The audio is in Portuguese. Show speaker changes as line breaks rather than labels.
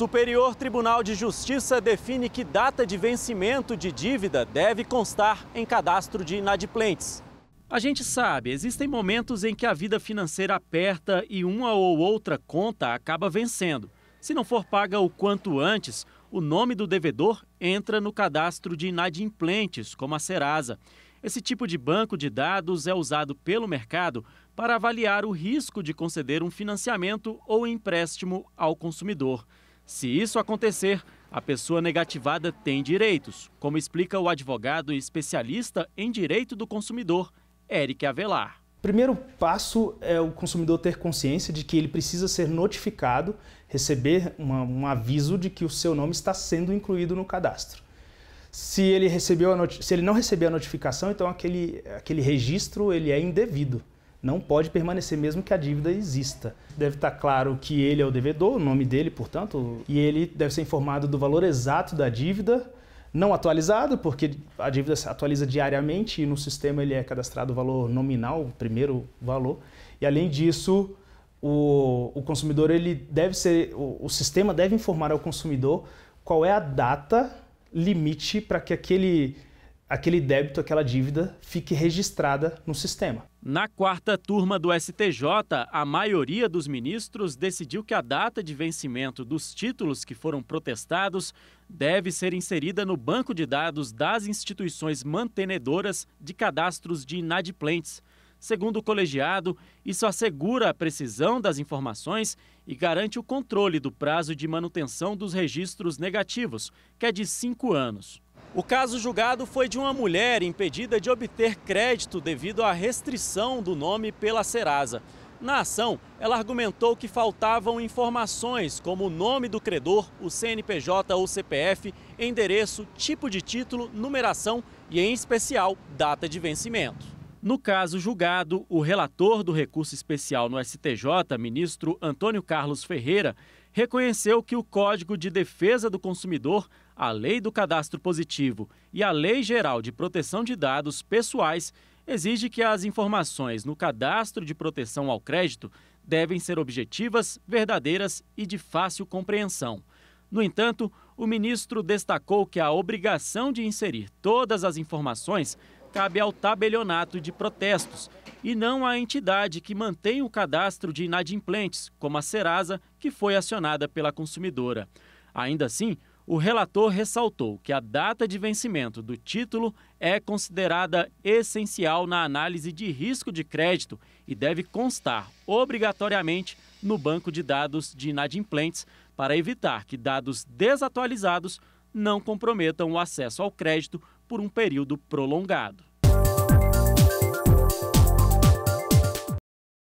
Superior Tribunal de Justiça define que data de vencimento de dívida deve constar em cadastro de inadimplentes. A gente sabe, existem momentos em que a vida financeira aperta e uma ou outra conta acaba vencendo. Se não for paga o quanto antes, o nome do devedor entra no cadastro de inadimplentes, como a Serasa. Esse tipo de banco de dados é usado pelo mercado para avaliar o risco de conceder um financiamento ou empréstimo ao consumidor. Se isso acontecer, a pessoa negativada tem direitos, como explica o advogado e especialista em direito do consumidor, Eric Avelar.
O primeiro passo é o consumidor ter consciência de que ele precisa ser notificado, receber uma, um aviso de que o seu nome está sendo incluído no cadastro. Se ele, recebeu se ele não receber a notificação, então aquele, aquele registro ele é indevido não pode permanecer mesmo que a dívida exista. Deve estar claro que ele é o devedor, o nome dele, portanto, e ele deve ser informado do valor exato da dívida, não atualizado, porque a dívida se atualiza diariamente e no sistema ele é cadastrado o valor nominal, o primeiro valor. E além disso, o, o consumidor ele deve ser, o, o sistema deve informar ao consumidor qual é a data limite para que aquele aquele débito, aquela dívida fique registrada no sistema.
Na quarta turma do STJ, a maioria dos ministros decidiu que a data de vencimento dos títulos que foram protestados deve ser inserida no banco de dados das instituições mantenedoras de cadastros de inadimplentes. Segundo o colegiado, isso assegura a precisão das informações e garante o controle do prazo de manutenção dos registros negativos, que é de cinco anos. O caso julgado foi de uma mulher impedida de obter crédito devido à restrição do nome pela Serasa. Na ação, ela argumentou que faltavam informações como o nome do credor, o CNPJ ou CPF, endereço, tipo de título, numeração e, em especial, data de vencimento. No caso julgado, o relator do recurso especial no STJ, ministro Antônio Carlos Ferreira, reconheceu que o Código de Defesa do Consumidor, a Lei do Cadastro Positivo e a Lei Geral de Proteção de Dados Pessoais exige que as informações no cadastro de proteção ao crédito devem ser objetivas, verdadeiras e de fácil compreensão. No entanto, o ministro destacou que a obrigação de inserir todas as informações cabe ao tabelionato de protestos, e não à entidade que mantém o cadastro de inadimplentes, como a Serasa, que foi acionada pela consumidora. Ainda assim, o relator ressaltou que a data de vencimento do título é considerada essencial na análise de risco de crédito e deve constar obrigatoriamente no banco de dados de inadimplentes para evitar que dados desatualizados não comprometam o acesso ao crédito por um período prolongado.